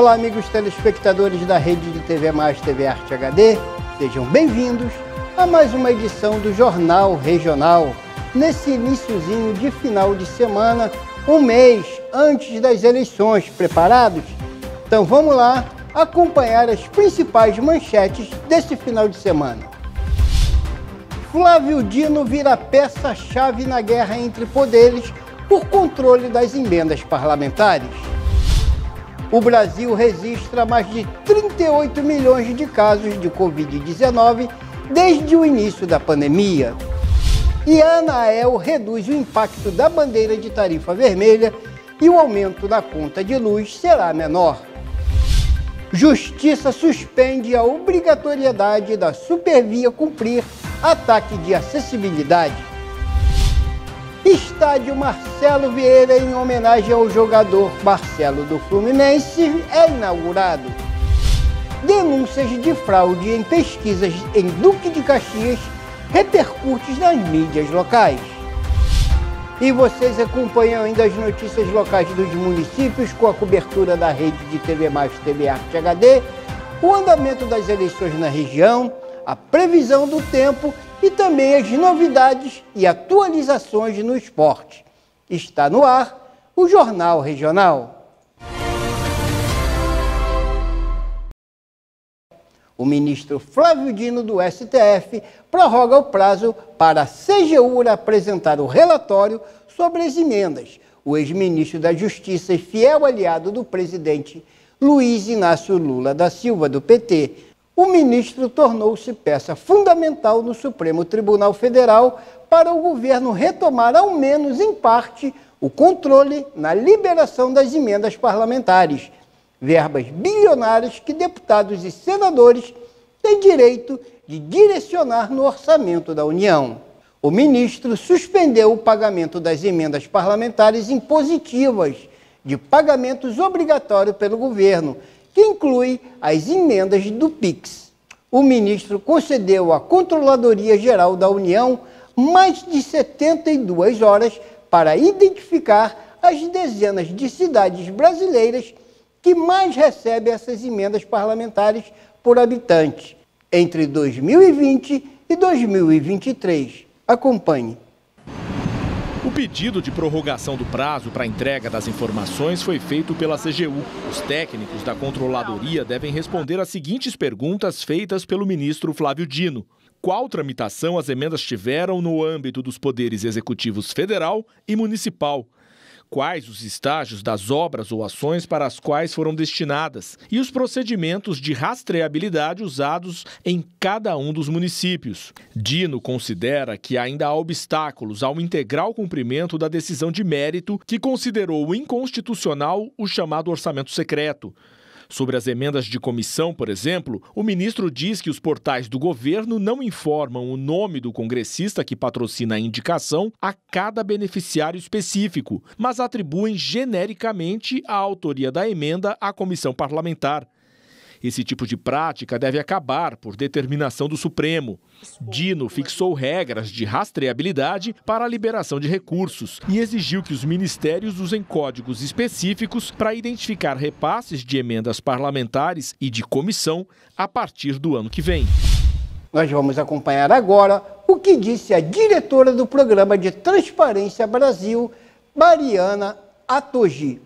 Olá, amigos telespectadores da rede de TV Mais TV Arte HD. Sejam bem-vindos a mais uma edição do Jornal Regional. Nesse iníciozinho de final de semana, um mês antes das eleições, preparados? Então vamos lá acompanhar as principais manchetes desse final de semana. Flávio Dino vira peça-chave na guerra entre poderes por controle das emendas parlamentares o Brasil registra mais de 38 milhões de casos de Covid-19 desde o início da pandemia. E a Anael reduz o impacto da bandeira de tarifa vermelha e o aumento da conta de luz será menor. Justiça suspende a obrigatoriedade da Supervia cumprir ataque de acessibilidade. Estádio Marcelo Vieira, em homenagem ao jogador Marcelo do Fluminense, é inaugurado. Denúncias de fraude em pesquisas em Duque de Caxias repercutem nas mídias locais. E vocês acompanham ainda as notícias locais dos municípios com a cobertura da rede de TV Mais TV Arte HD, o andamento das eleições na região, a previsão do tempo e também as novidades e atualizações no esporte. Está no ar o Jornal Regional. O ministro Flávio Dino do STF prorroga o prazo para a CGU apresentar o relatório sobre as emendas. O ex-ministro da Justiça e fiel aliado do presidente Luiz Inácio Lula da Silva, do PT, o ministro tornou-se peça fundamental no Supremo Tribunal Federal para o governo retomar, ao menos em parte, o controle na liberação das emendas parlamentares, verbas bilionárias que deputados e senadores têm direito de direcionar no orçamento da União. O ministro suspendeu o pagamento das emendas parlamentares impositivas de pagamentos obrigatórios pelo governo que inclui as emendas do PIX. O ministro concedeu à Controladoria Geral da União mais de 72 horas para identificar as dezenas de cidades brasileiras que mais recebem essas emendas parlamentares por habitante entre 2020 e 2023. Acompanhe. O pedido de prorrogação do prazo para entrega das informações foi feito pela CGU. Os técnicos da controladoria devem responder às seguintes perguntas feitas pelo ministro Flávio Dino. Qual tramitação as emendas tiveram no âmbito dos poderes executivos federal e municipal? quais os estágios das obras ou ações para as quais foram destinadas e os procedimentos de rastreabilidade usados em cada um dos municípios. Dino considera que ainda há obstáculos ao integral cumprimento da decisão de mérito que considerou inconstitucional o chamado orçamento secreto. Sobre as emendas de comissão, por exemplo, o ministro diz que os portais do governo não informam o nome do congressista que patrocina a indicação a cada beneficiário específico, mas atribuem genericamente a autoria da emenda à comissão parlamentar. Esse tipo de prática deve acabar por determinação do Supremo. Dino fixou regras de rastreabilidade para a liberação de recursos e exigiu que os ministérios usem códigos específicos para identificar repasses de emendas parlamentares e de comissão a partir do ano que vem. Nós vamos acompanhar agora o que disse a diretora do Programa de Transparência Brasil, Mariana Atogi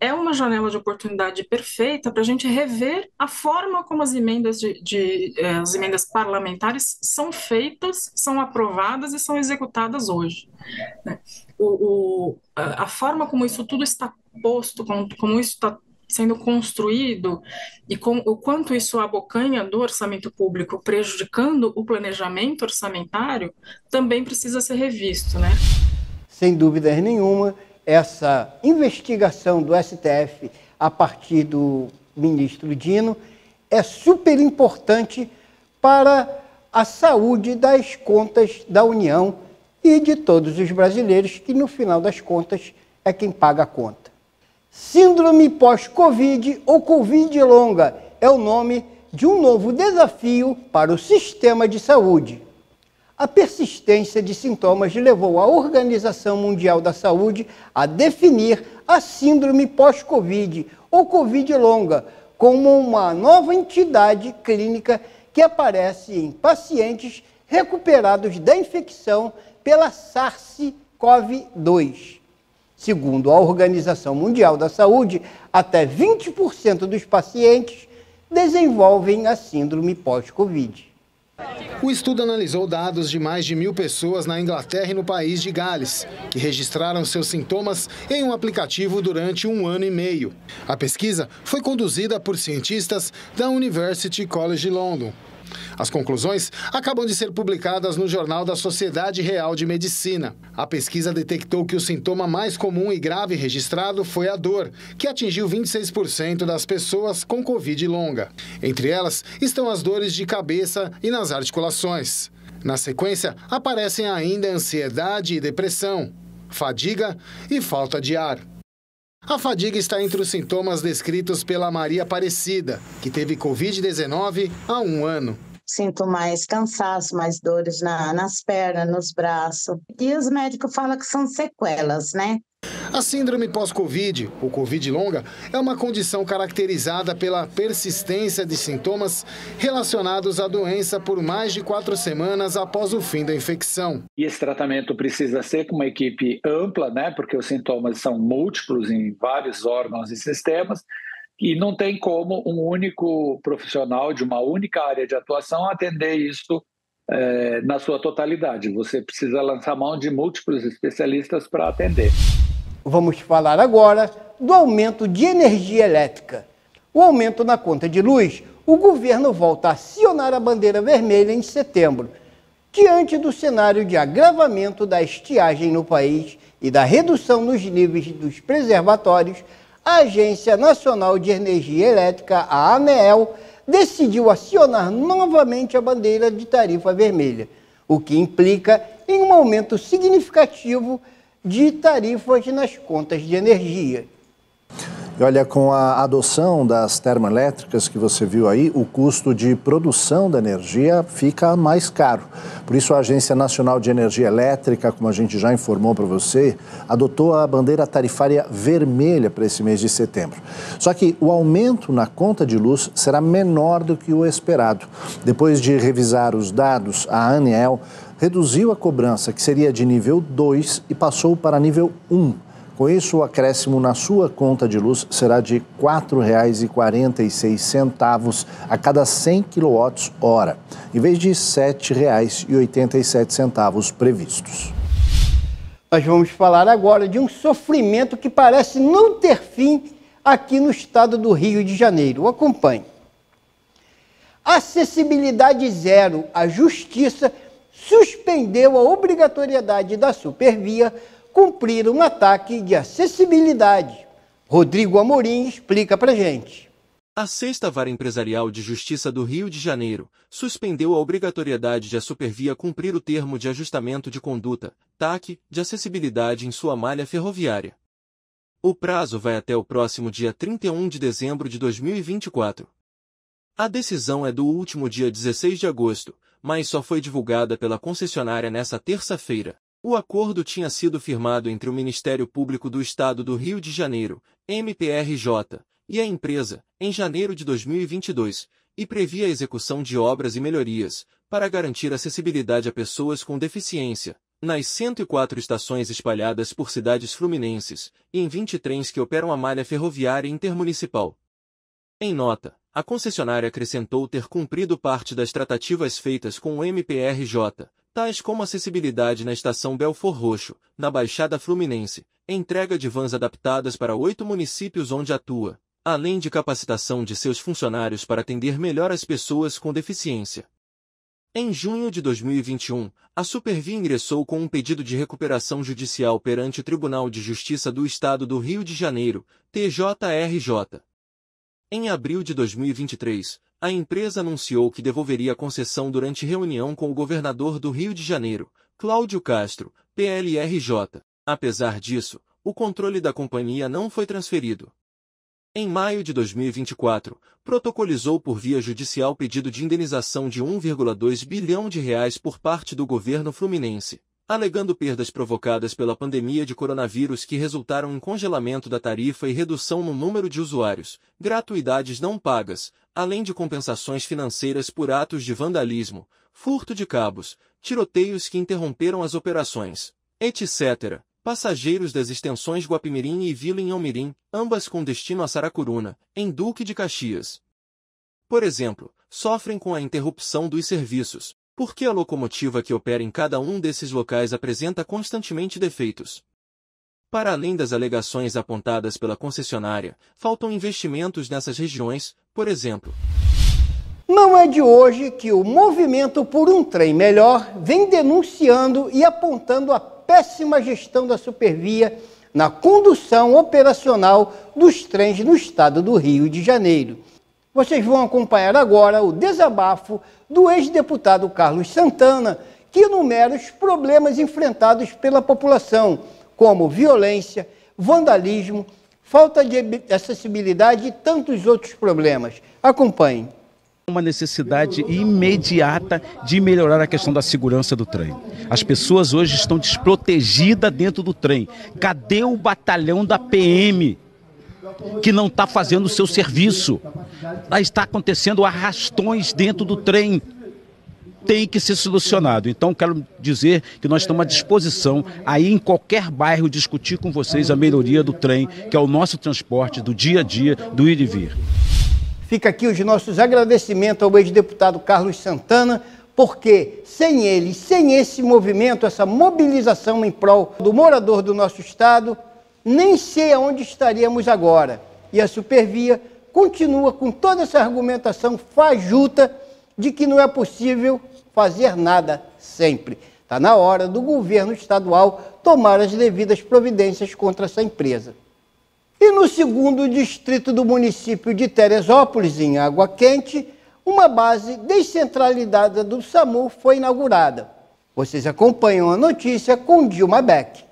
é uma janela de oportunidade perfeita para a gente rever a forma como as emendas, de, de, eh, as emendas parlamentares são feitas, são aprovadas e são executadas hoje. Né? O, o, a forma como isso tudo está posto, como, como isso está sendo construído e com, o quanto isso abocanha do orçamento público, prejudicando o planejamento orçamentário, também precisa ser revisto, né? Sem dúvida nenhuma essa investigação do STF a partir do ministro Dino é super importante para a saúde das contas da União e de todos os brasileiros, que no final das contas é quem paga a conta. Síndrome pós-Covid ou Covid longa é o nome de um novo desafio para o sistema de saúde. A persistência de sintomas levou a Organização Mundial da Saúde a definir a síndrome pós-Covid, ou Covid longa, como uma nova entidade clínica que aparece em pacientes recuperados da infecção pela SARS-CoV-2. Segundo a Organização Mundial da Saúde, até 20% dos pacientes desenvolvem a síndrome pós-Covid. O estudo analisou dados de mais de mil pessoas na Inglaterra e no país de Gales, que registraram seus sintomas em um aplicativo durante um ano e meio. A pesquisa foi conduzida por cientistas da University College London. As conclusões acabam de ser publicadas no Jornal da Sociedade Real de Medicina. A pesquisa detectou que o sintoma mais comum e grave registrado foi a dor, que atingiu 26% das pessoas com Covid longa. Entre elas estão as dores de cabeça e nas articulações. Na sequência, aparecem ainda ansiedade e depressão, fadiga e falta de ar. A fadiga está entre os sintomas descritos pela Maria Aparecida, que teve Covid-19 há um ano. Sinto mais cansaço, mais dores na, nas pernas, nos braços. E os médicos falam que são sequelas, né? A síndrome pós-Covid, ou Covid longa, é uma condição caracterizada pela persistência de sintomas relacionados à doença por mais de quatro semanas após o fim da infecção. E esse tratamento precisa ser com uma equipe ampla, né? Porque os sintomas são múltiplos em vários órgãos e sistemas e não tem como um único profissional de uma única área de atuação atender isso eh, na sua totalidade. Você precisa lançar mão de múltiplos especialistas para atender. Vamos falar agora do aumento de energia elétrica. O aumento na conta de luz, o governo volta a acionar a bandeira vermelha em setembro, diante do cenário de agravamento da estiagem no país e da redução nos níveis dos preservatórios. A Agência Nacional de Energia Elétrica, a ANEEL, decidiu acionar novamente a bandeira de tarifa vermelha, o que implica em um aumento significativo de tarifas nas contas de energia. olha, com a adoção das termoelétricas que você viu aí, o custo de produção da energia fica mais caro. Por isso, a Agência Nacional de Energia Elétrica, como a gente já informou para você, adotou a bandeira tarifária vermelha para esse mês de setembro. Só que o aumento na conta de luz será menor do que o esperado. Depois de revisar os dados, a ANEEL reduziu a cobrança, que seria de nível 2, e passou para nível 1. Com isso, o acréscimo na sua conta de luz será de R$ 4,46 a cada 100 kWh, em vez de R$ 7,87 previstos. Nós vamos falar agora de um sofrimento que parece não ter fim aqui no estado do Rio de Janeiro. Acompanhe. Acessibilidade zero. A justiça suspendeu a obrigatoriedade da supervia cumprir um ataque de acessibilidade. Rodrigo Amorim explica para gente. A Sexta Vara Empresarial de Justiça do Rio de Janeiro suspendeu a obrigatoriedade de a Supervia cumprir o termo de ajustamento de conduta, TAC, de acessibilidade em sua malha ferroviária. O prazo vai até o próximo dia 31 de dezembro de 2024. A decisão é do último dia 16 de agosto, mas só foi divulgada pela concessionária nesta terça-feira. O acordo tinha sido firmado entre o Ministério Público do Estado do Rio de Janeiro, MPRJ, e a empresa, em janeiro de 2022, e previa a execução de obras e melhorias, para garantir acessibilidade a pessoas com deficiência, nas 104 estações espalhadas por cidades fluminenses, e em 20 trens que operam a malha ferroviária intermunicipal. Em nota, a concessionária acrescentou ter cumprido parte das tratativas feitas com o MPRJ, tais como acessibilidade na estação Belfor Roxo, na Baixada Fluminense, entrega de vans adaptadas para oito municípios onde atua, além de capacitação de seus funcionários para atender melhor as pessoas com deficiência. Em junho de 2021, a Supervia ingressou com um pedido de recuperação judicial perante o Tribunal de Justiça do Estado do Rio de Janeiro, TJRJ em abril de 2023, a empresa anunciou que devolveria a concessão durante reunião com o governador do Rio de Janeiro, Cláudio Castro, PLRJ. Apesar disso, o controle da companhia não foi transferido. Em maio de 2024, protocolizou por via judicial pedido de indenização de 1,2 bilhão de reais por parte do governo fluminense, alegando perdas provocadas pela pandemia de coronavírus que resultaram em congelamento da tarifa e redução no número de usuários, gratuidades não pagas, além de compensações financeiras por atos de vandalismo, furto de cabos, tiroteios que interromperam as operações, etc. Passageiros das extensões Guapimirim e Vila Almirim, ambas com destino a Saracuruna, em Duque de Caxias. Por exemplo, sofrem com a interrupção dos serviços, por que a locomotiva que opera em cada um desses locais apresenta constantemente defeitos. Para além das alegações apontadas pela concessionária, faltam investimentos nessas regiões, por exemplo. Não é de hoje que o Movimento por um Trem Melhor vem denunciando e apontando a péssima gestão da Supervia na condução operacional dos trens no estado do Rio de Janeiro. Vocês vão acompanhar agora o desabafo do ex-deputado Carlos Santana, que enumera os problemas enfrentados pela população, como violência, vandalismo, falta de acessibilidade e tantos outros problemas. Acompanhem uma necessidade imediata de melhorar a questão da segurança do trem. As pessoas hoje estão desprotegidas dentro do trem. Cadê o batalhão da PM que não está fazendo o seu serviço. Está acontecendo arrastões dentro do trem. Tem que ser solucionado. Então, quero dizer que nós estamos à disposição aí em qualquer bairro discutir com vocês a melhoria do trem, que é o nosso transporte do dia a dia, do ir e vir. Fica aqui os nossos agradecimentos ao ex-deputado Carlos Santana, porque sem ele, sem esse movimento, essa mobilização em prol do morador do nosso estado, nem sei aonde estaríamos agora. E a Supervia continua com toda essa argumentação fajuta de que não é possível fazer nada sempre. Está na hora do governo estadual tomar as devidas providências contra essa empresa. E no segundo distrito do município de Teresópolis, em Água Quente, uma base descentralizada do SAMU foi inaugurada. Vocês acompanham a notícia com Dilma Beck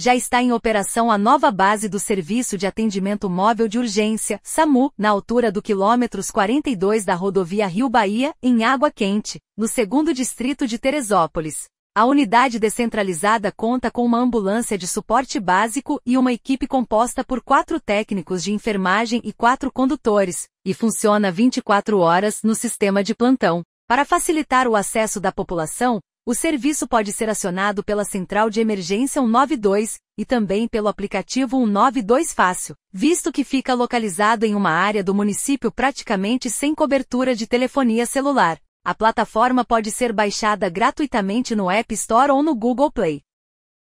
já está em operação a nova base do Serviço de Atendimento Móvel de Urgência, SAMU, na altura do quilômetros 42 da rodovia Rio Bahia, em Água Quente, no segundo distrito de Teresópolis. A unidade descentralizada conta com uma ambulância de suporte básico e uma equipe composta por quatro técnicos de enfermagem e quatro condutores, e funciona 24 horas no sistema de plantão. Para facilitar o acesso da população, o serviço pode ser acionado pela Central de Emergência 192 e também pelo aplicativo 192 Fácil, visto que fica localizado em uma área do município praticamente sem cobertura de telefonia celular. A plataforma pode ser baixada gratuitamente no App Store ou no Google Play.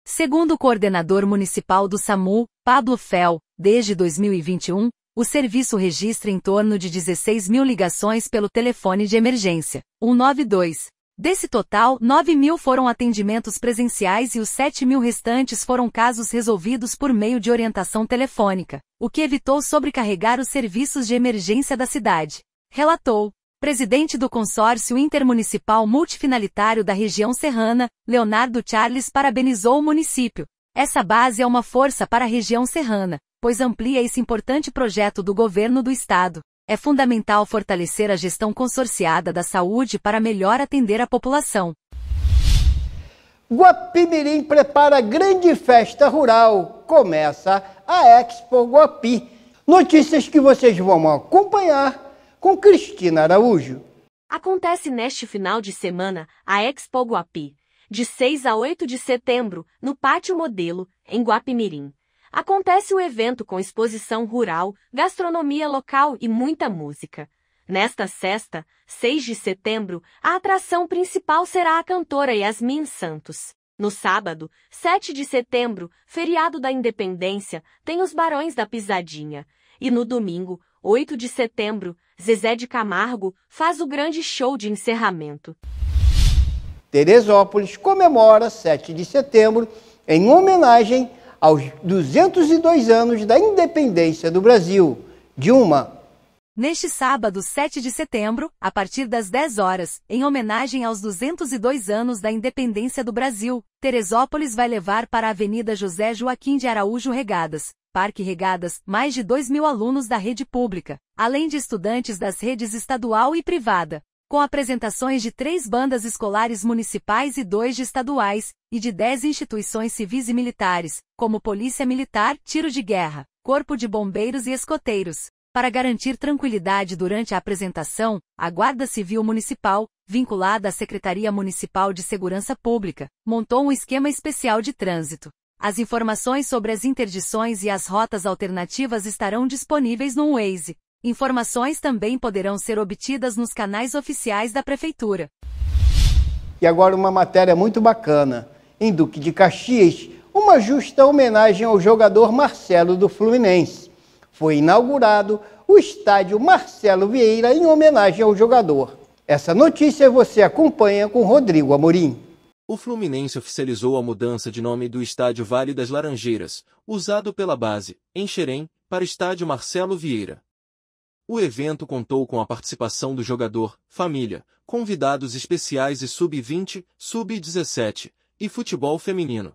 Segundo o coordenador municipal do SAMU, Pablo Fel, desde 2021, o serviço registra em torno de 16 mil ligações pelo telefone de emergência, 192, Desse total, 9 mil foram atendimentos presenciais e os 7 mil restantes foram casos resolvidos por meio de orientação telefônica, o que evitou sobrecarregar os serviços de emergência da cidade. Relatou, presidente do consórcio intermunicipal multifinalitário da região serrana, Leonardo Charles parabenizou o município. Essa base é uma força para a região serrana, pois amplia esse importante projeto do governo do estado é fundamental fortalecer a gestão consorciada da saúde para melhor atender a população. Guapimirim prepara grande festa rural. Começa a Expo Guapi. Notícias que vocês vão acompanhar com Cristina Araújo. Acontece neste final de semana a Expo Guapi, de 6 a 8 de setembro, no Pátio Modelo, em Guapimirim. Acontece o evento com exposição rural, gastronomia local e muita música. Nesta sexta, 6 de setembro, a atração principal será a cantora Yasmin Santos. No sábado, 7 de setembro, feriado da Independência, tem os Barões da Pisadinha. E no domingo, 8 de setembro, Zezé de Camargo faz o grande show de encerramento. Teresópolis comemora 7 de setembro em homenagem aos 202 anos da independência do Brasil. Dilma. Neste sábado, 7 de setembro, a partir das 10 horas, em homenagem aos 202 anos da independência do Brasil, Teresópolis vai levar para a Avenida José Joaquim de Araújo Regadas, Parque Regadas, mais de 2 mil alunos da rede pública, além de estudantes das redes estadual e privada, com apresentações de três bandas escolares municipais e dois de estaduais, e de dez instituições civis e militares, como Polícia Militar, Tiro de Guerra, Corpo de Bombeiros e Escoteiros. Para garantir tranquilidade durante a apresentação, a Guarda Civil Municipal, vinculada à Secretaria Municipal de Segurança Pública, montou um esquema especial de trânsito. As informações sobre as interdições e as rotas alternativas estarão disponíveis no Waze, Informações também poderão ser obtidas nos canais oficiais da Prefeitura. E agora uma matéria muito bacana. Em Duque de Caxias, uma justa homenagem ao jogador Marcelo do Fluminense. Foi inaugurado o estádio Marcelo Vieira em homenagem ao jogador. Essa notícia você acompanha com Rodrigo Amorim. O Fluminense oficializou a mudança de nome do estádio Vale das Laranjeiras, usado pela base, em Xerém, para Estádio Marcelo Vieira. O evento contou com a participação do jogador, família, convidados especiais e sub-20, sub-17 e futebol feminino.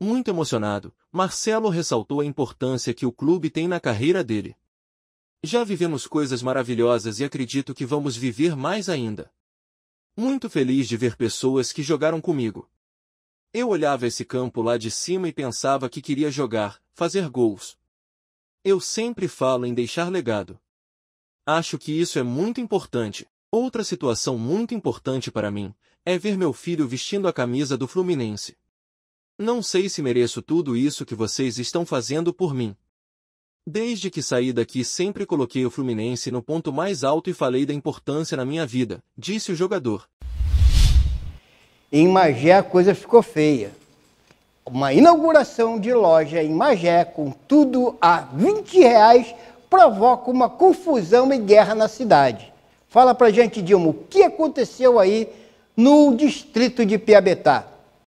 Muito emocionado, Marcelo ressaltou a importância que o clube tem na carreira dele. Já vivemos coisas maravilhosas e acredito que vamos viver mais ainda. Muito feliz de ver pessoas que jogaram comigo. Eu olhava esse campo lá de cima e pensava que queria jogar, fazer gols. Eu sempre falo em deixar legado. Acho que isso é muito importante. Outra situação muito importante para mim é ver meu filho vestindo a camisa do Fluminense. Não sei se mereço tudo isso que vocês estão fazendo por mim. Desde que saí daqui sempre coloquei o Fluminense no ponto mais alto e falei da importância na minha vida, disse o jogador. Em Magé a coisa ficou feia. Uma inauguração de loja em Magé com tudo a 20 reais provoca uma confusão e guerra na cidade. Fala pra gente, Dilma, o que aconteceu aí no distrito de Piabetá?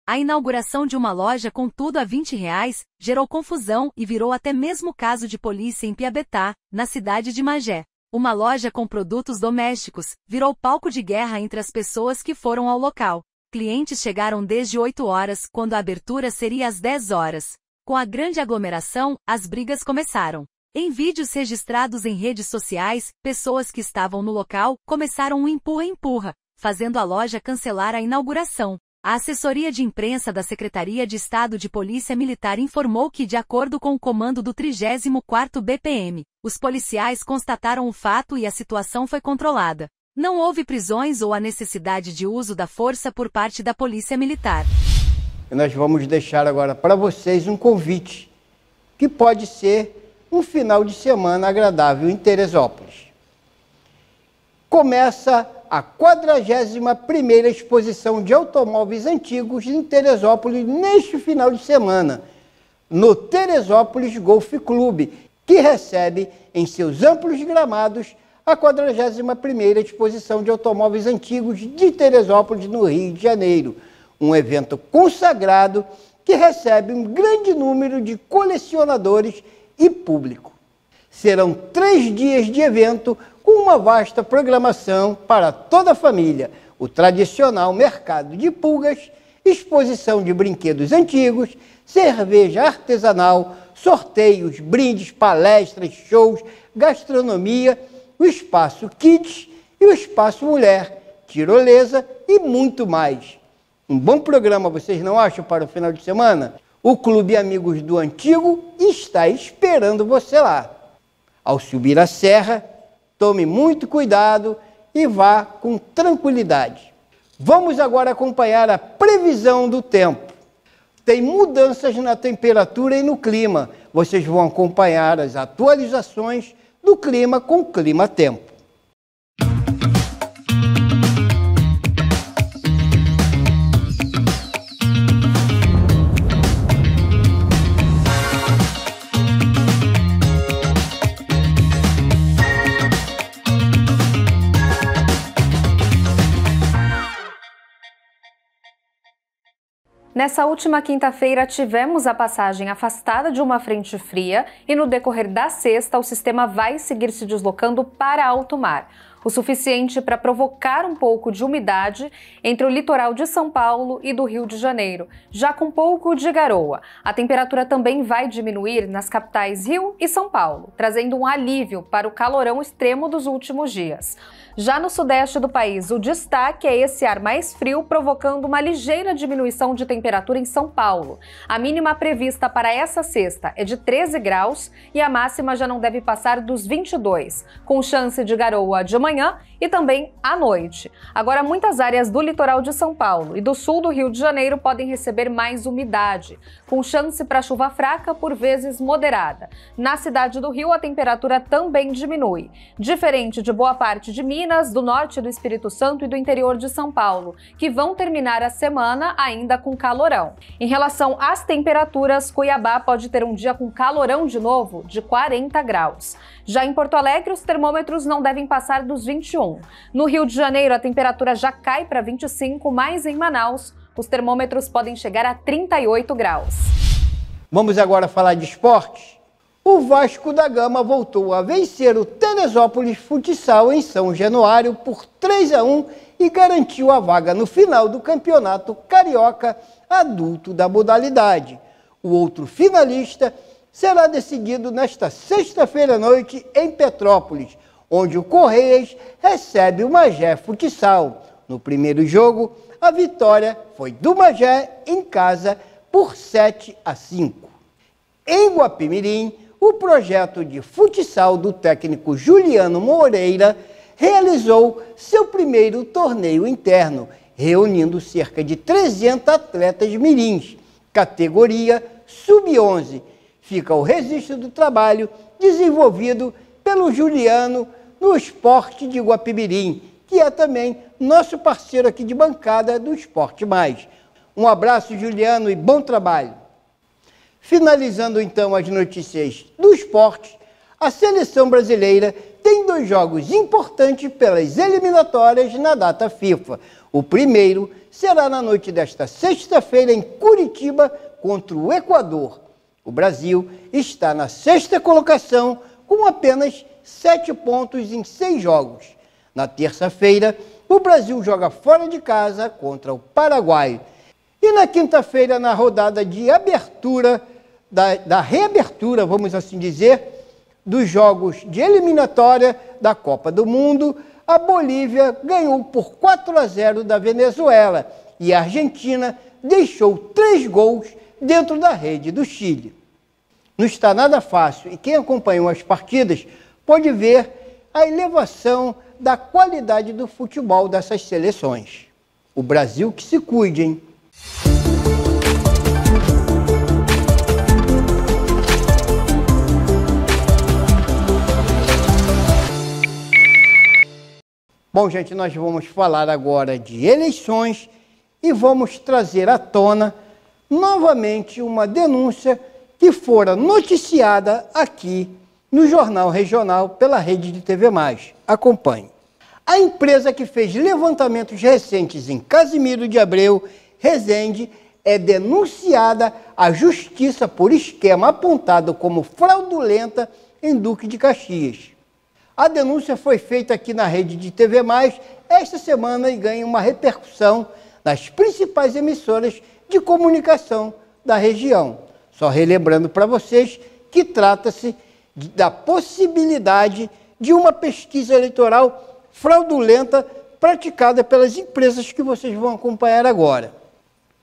A inauguração de uma loja com tudo a 20 reais gerou confusão e virou até mesmo caso de polícia em Piabetá, na cidade de Magé. Uma loja com produtos domésticos virou palco de guerra entre as pessoas que foram ao local. Clientes chegaram desde 8 horas, quando a abertura seria às 10 horas. Com a grande aglomeração, as brigas começaram. Em vídeos registrados em redes sociais, pessoas que estavam no local começaram um empurra-empurra, fazendo a loja cancelar a inauguração. A assessoria de imprensa da Secretaria de Estado de Polícia Militar informou que, de acordo com o comando do 34º BPM, os policiais constataram o fato e a situação foi controlada. Não houve prisões ou a necessidade de uso da força por parte da Polícia Militar. Nós vamos deixar agora para vocês um convite que pode ser um final de semana agradável em Teresópolis. Começa a 41ª exposição de automóveis antigos em Teresópolis neste final de semana, no Teresópolis Golf Clube, que recebe em seus amplos gramados a 41ª exposição de automóveis antigos de Teresópolis, no Rio de Janeiro, um evento consagrado que recebe um grande número de colecionadores e público. Serão três dias de evento com uma vasta programação para toda a família, o tradicional mercado de pulgas, exposição de brinquedos antigos, cerveja artesanal, sorteios, brindes, palestras, shows, gastronomia, o espaço Kids e o espaço Mulher, tirolesa e muito mais. Um bom programa, vocês não acham, para o final de semana? O Clube Amigos do Antigo está esperando você lá. Ao subir a serra, tome muito cuidado e vá com tranquilidade. Vamos agora acompanhar a previsão do tempo. Tem mudanças na temperatura e no clima. Vocês vão acompanhar as atualizações do clima com o clima tempo. Nessa última quinta-feira, tivemos a passagem afastada de uma frente fria e, no decorrer da sexta, o sistema vai seguir se deslocando para alto mar, o suficiente para provocar um pouco de umidade entre o litoral de São Paulo e do Rio de Janeiro, já com pouco de garoa. A temperatura também vai diminuir nas capitais Rio e São Paulo, trazendo um alívio para o calorão extremo dos últimos dias. Já no sudeste do país, o destaque é esse ar mais frio, provocando uma ligeira diminuição de temperatura em São Paulo. A mínima prevista para essa sexta é de 13 graus e a máxima já não deve passar dos 22, com chance de garoa de manhã e também à noite. Agora, muitas áreas do litoral de São Paulo e do sul do Rio de Janeiro podem receber mais umidade, com chance para chuva fraca, por vezes moderada. Na cidade do Rio, a temperatura também diminui, diferente de boa parte de Minas, do norte do Espírito Santo e do interior de São Paulo, que vão terminar a semana ainda com calorão. Em relação às temperaturas, Cuiabá pode ter um dia com calorão de novo, de 40 graus. Já em Porto Alegre, os termômetros não devem passar dos 21. No Rio de Janeiro, a temperatura já cai para 25, mas em Manaus, os termômetros podem chegar a 38 graus. Vamos agora falar de esportes? O Vasco da Gama voltou a vencer o Teresópolis Futsal em São Januário por 3 a 1 e garantiu a vaga no final do Campeonato Carioca Adulto da modalidade. O outro finalista será decidido nesta sexta-feira à noite em Petrópolis, onde o Correias recebe o Magé Futsal. No primeiro jogo, a vitória foi do Magé em casa por 7 a 5. Em Guapimirim, o projeto de futsal do técnico Juliano Moreira realizou seu primeiro torneio interno, reunindo cerca de 300 atletas mirins, categoria sub-11, fica o registro do trabalho desenvolvido pelo Juliano no esporte de Guapimirim, que é também nosso parceiro aqui de bancada do Esporte Mais. Um abraço, Juliano, e bom trabalho. Finalizando então as notícias do esporte, a seleção brasileira tem dois jogos importantes pelas eliminatórias na data FIFA. O primeiro será na noite desta sexta-feira em Curitiba contra o Equador o Brasil está na sexta colocação com apenas sete pontos em seis jogos. Na terça-feira, o Brasil joga fora de casa contra o Paraguai. E na quinta-feira, na rodada de abertura, da, da, reabertura, vamos assim dizer, dos jogos de eliminatória da Copa do Mundo, a Bolívia ganhou por 4 a 0 da Venezuela e a Argentina deixou três gols dentro da rede do Chile. Não está nada fácil e quem acompanhou as partidas pode ver a elevação da qualidade do futebol dessas seleções. O Brasil que se cuide, hein? Bom, gente, nós vamos falar agora de eleições e vamos trazer à tona novamente uma denúncia que fora noticiada aqui no Jornal Regional pela rede de TV Mais. Acompanhe. A empresa que fez levantamentos recentes em Casimiro de Abreu, Resende, é denunciada à justiça por esquema apontado como fraudulenta em Duque de Caxias. A denúncia foi feita aqui na rede de TV Mais esta semana e ganha uma repercussão nas principais emissoras de comunicação da região. Só relembrando para vocês que trata-se da possibilidade de uma pesquisa eleitoral fraudulenta praticada pelas empresas que vocês vão acompanhar agora.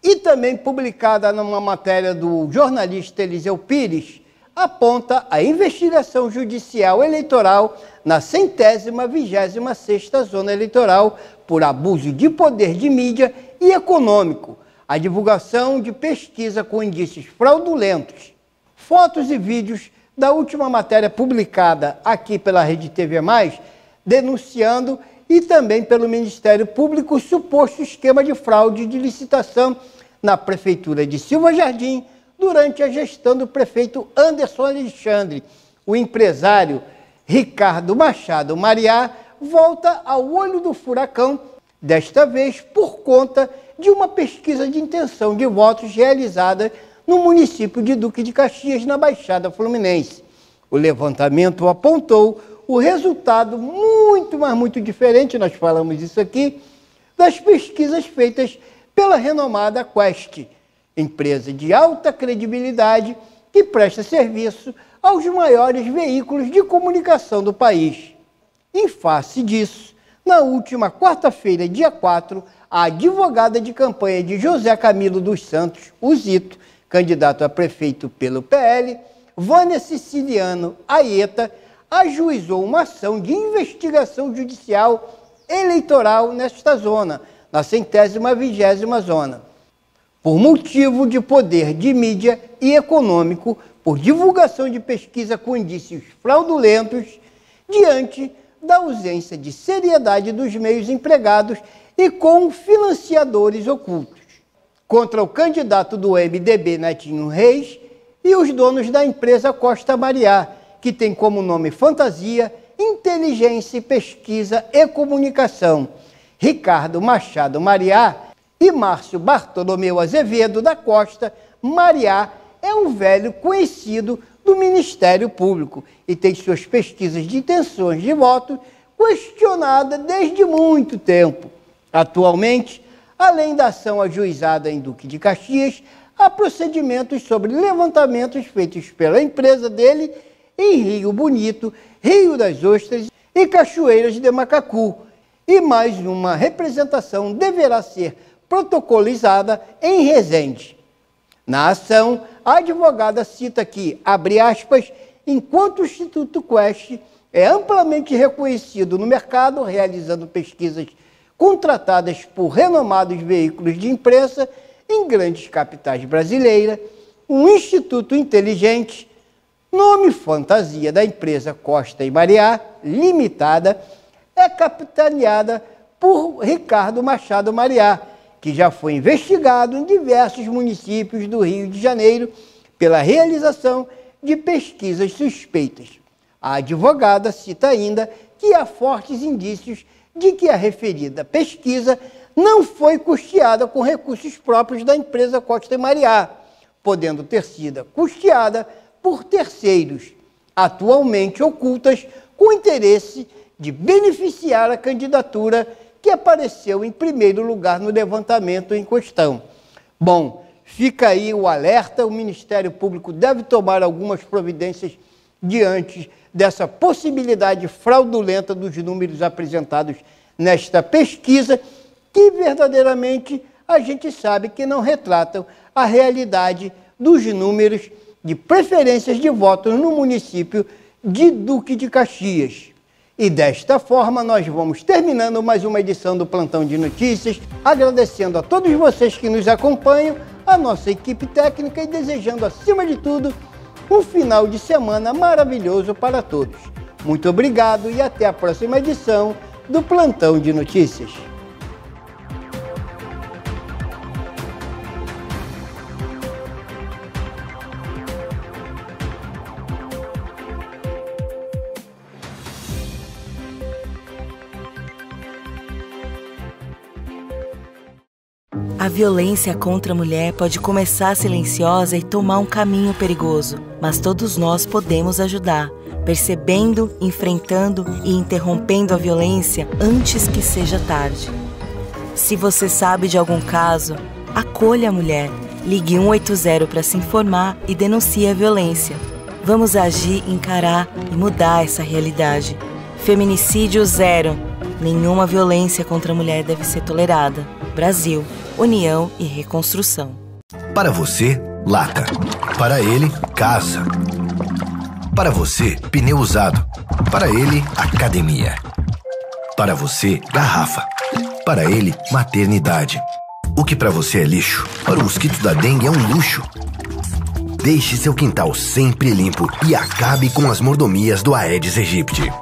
E também publicada numa matéria do jornalista Eliseu Pires, aponta a investigação judicial eleitoral na centésima vigésima sexta zona eleitoral por abuso de poder de mídia e econômico, a divulgação de pesquisa com indícios fraudulentos, fotos e vídeos da última matéria publicada aqui pela Rede TV Mais, denunciando e também pelo Ministério Público o suposto esquema de fraude de licitação na prefeitura de Silva Jardim durante a gestão do prefeito Anderson Alexandre. O empresário Ricardo Machado Mariá volta ao olho do furacão, desta vez por conta de de uma pesquisa de intenção de votos realizada no município de Duque de Caxias, na Baixada Fluminense. O levantamento apontou o resultado muito, mas muito diferente, nós falamos isso aqui, das pesquisas feitas pela renomada Quest, empresa de alta credibilidade que presta serviço aos maiores veículos de comunicação do país. Em face disso, na última quarta-feira, dia 4, a advogada de campanha de José Camilo dos Santos, Uzito, candidato a prefeito pelo PL, Vânia Siciliano Aieta, ajuizou uma ação de investigação judicial eleitoral nesta zona, na centésima vigésima zona, por motivo de poder de mídia e econômico, por divulgação de pesquisa com indícios fraudulentos, diante da ausência de seriedade dos meios empregados e com financiadores ocultos, contra o candidato do MDB Netinho Reis e os donos da empresa Costa Mariá, que tem como nome Fantasia, Inteligência, Pesquisa e Comunicação, Ricardo Machado Mariá e Márcio Bartolomeu Azevedo da Costa Mariá é um velho conhecido do Ministério Público e tem suas pesquisas de intenções de voto questionada desde muito tempo. Atualmente, além da ação ajuizada em Duque de Caxias, há procedimentos sobre levantamentos feitos pela empresa dele em Rio Bonito, Rio das Ostras e Cachoeiras de Macacu. E mais uma representação deverá ser protocolizada em Resende. Na ação, a advogada cita que, abre aspas, enquanto o Instituto Quest é amplamente reconhecido no mercado, realizando pesquisas contratadas por renomados veículos de imprensa em grandes capitais brasileiras, um instituto inteligente, nome fantasia da empresa Costa e Mariá, limitada, é capitaneada por Ricardo Machado Mariá, que já foi investigado em diversos municípios do Rio de Janeiro pela realização de pesquisas suspeitas. A advogada cita ainda que há fortes indícios de que a referida pesquisa não foi custeada com recursos próprios da empresa Costa e Mariá, podendo ter sido custeada por terceiros, atualmente ocultas, com interesse de beneficiar a candidatura que apareceu em primeiro lugar no levantamento em questão. Bom, fica aí o alerta: o Ministério Público deve tomar algumas providências diante dessa possibilidade fraudulenta dos números apresentados nesta pesquisa, que verdadeiramente a gente sabe que não retratam a realidade dos números de preferências de votos no município de Duque de Caxias. E desta forma nós vamos terminando mais uma edição do Plantão de Notícias, agradecendo a todos vocês que nos acompanham, a nossa equipe técnica e desejando, acima de tudo, um final de semana maravilhoso para todos. Muito obrigado e até a próxima edição do Plantão de Notícias. violência contra a mulher pode começar silenciosa e tomar um caminho perigoso, mas todos nós podemos ajudar, percebendo, enfrentando e interrompendo a violência antes que seja tarde. Se você sabe de algum caso, acolha a mulher. Ligue 180 para se informar e denuncie a violência. Vamos agir, encarar e mudar essa realidade. Feminicídio Zero Nenhuma violência contra a mulher deve ser tolerada. Brasil, união e reconstrução. Para você, lata. Para ele, casa. Para você, pneu usado. Para ele, academia. Para você, garrafa. Para ele, maternidade. O que para você é lixo, para o mosquito da dengue é um luxo. Deixe seu quintal sempre limpo e acabe com as mordomias do Aedes aegypti.